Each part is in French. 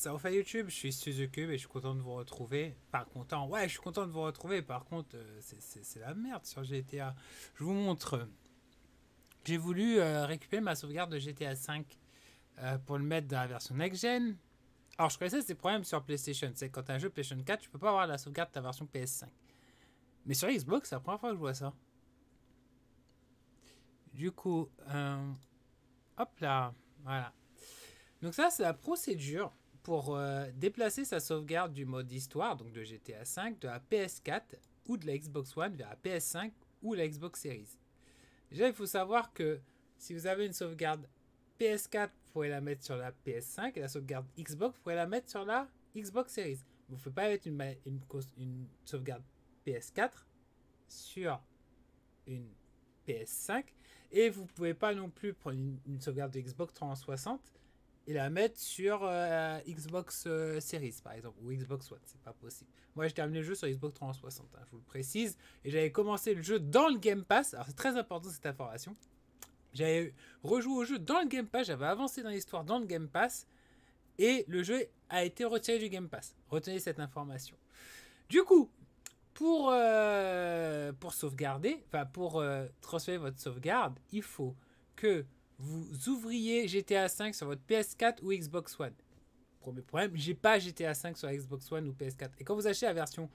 Ça vous fait YouTube, je suis Suzukube et je suis content de vous retrouver. Par content, ah, ouais, je suis content de vous retrouver. Par contre, euh, c'est la merde sur GTA. Je vous montre. J'ai voulu euh, récupérer ma sauvegarde de GTA 5 euh, pour le mettre dans la version next-gen. Alors, je connaissais ces problèmes sur PlayStation. C'est quand as un jeu PlayStation 4, tu peux pas avoir la sauvegarde de ta version PS5. Mais sur Xbox, c'est la première fois que je vois ça. Du coup, hop là, voilà. Donc ça, c'est la procédure pour euh, déplacer sa sauvegarde du mode histoire, donc de GTA 5, de la PS4 ou de la Xbox One vers la PS5 ou la Xbox Series. Déjà, il faut savoir que si vous avez une sauvegarde PS4, vous pouvez la mettre sur la PS5 et la sauvegarde Xbox, vous pouvez la mettre sur la Xbox Series. Vous ne pouvez pas mettre une, sauvegarde PS4 sur une PS5 et vous ne pouvez pas non plus prendre une, une sauvegarde de Xbox 360 et la mettre sur euh, Xbox euh, Series par exemple ou Xbox One, c'est pas possible. Moi j'ai terminé le jeu sur Xbox 360, hein, je vous le précise, et j'avais commencé le jeu dans le Game Pass, alors c'est très important cette information. J'avais rejoué au jeu dans le Game Pass, j'avais avancé dans l'histoire dans le Game Pass, et le jeu a été retiré du Game Pass. Retenez cette information. Du coup, pour, euh, pour sauvegarder, enfin pour transférer votre sauvegarde, il faut que vous ouvriez GTA V sur votre PS4 ou Xbox One. Premier problème, j'ai pas GTA V sur Xbox One ou PS4. Et quand vous achetez la version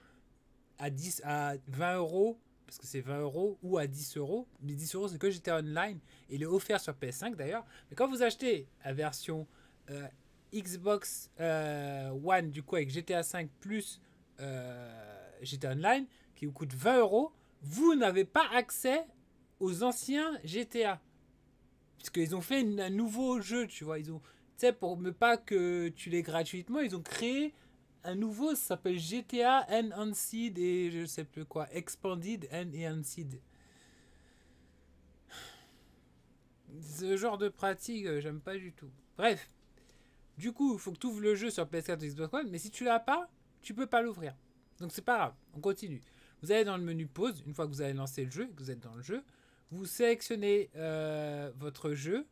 à 10 à 20 euros, parce que c'est 20 euros ou à 10 euros, mais 10 euros c'est que GTA Online et il est offert sur PS5 d'ailleurs. Mais quand vous achetez la version euh, Xbox euh, One du coup avec GTA V plus euh, GTA Online qui vous coûte 20 euros, vous n'avez pas accès aux anciens GTA parce qu'ils ont fait un nouveau jeu, tu vois. Ils ont, tu sais, pour ne pas que tu l'aies gratuitement, ils ont créé un nouveau, ça s'appelle GTA Unseed et je sais plus quoi, Expanded and Unseed. Ce genre de pratique, euh, j'aime pas du tout. Bref, du coup, il faut que tu ouvres le jeu sur PS4 Xbox One, mais si tu l'as pas, tu peux pas l'ouvrir. Donc c'est pas grave, on continue. Vous allez dans le menu pause, une fois que vous avez lancé le jeu, que vous êtes dans le jeu, vous sélectionnez euh, votre jeu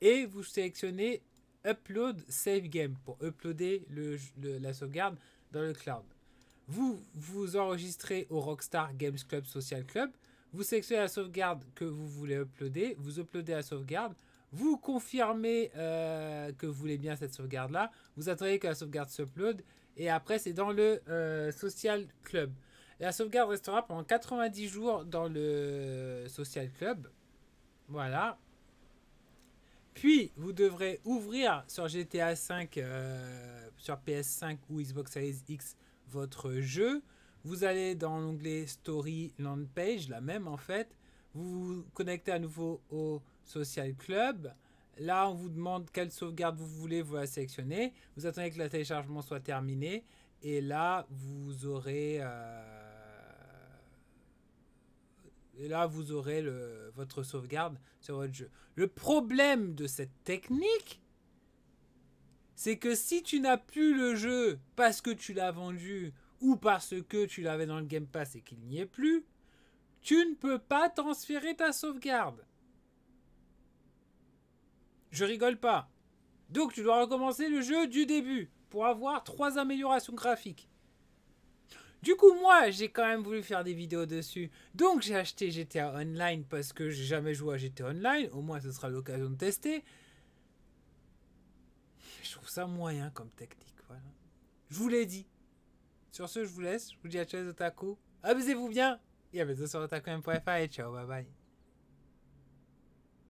et vous sélectionnez Upload Save Game pour uploader la sauvegarde dans le cloud. Vous vous enregistrez au Rockstar Games Club Social Club, vous sélectionnez la sauvegarde que vous voulez uploader, vous uploadez la sauvegarde, vous confirmez euh, que vous voulez bien cette sauvegarde-là, vous attendez que la sauvegarde s'upload, et après c'est dans le euh, Social Club. La sauvegarde restera pendant 90 jours dans le social club. Voilà. Puis, vous devrez ouvrir sur GTA 5, euh, sur PS5 ou Xbox Series X votre jeu. Vous allez dans l'onglet Story Land Page, la même en fait. Vous vous connectez à nouveau au Social Club. Là, on vous demande quelle sauvegarde vous voulez, vous la sélectionnez. Vous attendez que le téléchargement soit terminé. Et là, vous aurez, euh, et là, vous aurez le, votre sauvegarde sur votre jeu. Le problème de cette technique, c'est que si tu n'as plus le jeu parce que tu l'as vendu ou parce que tu l'avais dans le Game Pass et qu'il n'y est plus, tu ne peux pas transférer ta sauvegarde. Je rigole pas. Donc tu dois recommencer le jeu du début avoir trois améliorations graphiques. Du coup, moi, j'ai quand même voulu faire des vidéos dessus. Donc, j'ai acheté GTA Online parce que j'ai jamais joué à GTA Online. Au moins, ce sera l'occasion de tester. Je trouve ça moyen comme technique. Voilà. Je vous l'ai dit. Sur ce, je vous laisse. Je vous dis à tous les otaku. abusez vous bien. Et à bientôt sur otaku.fr ciao, bye bye.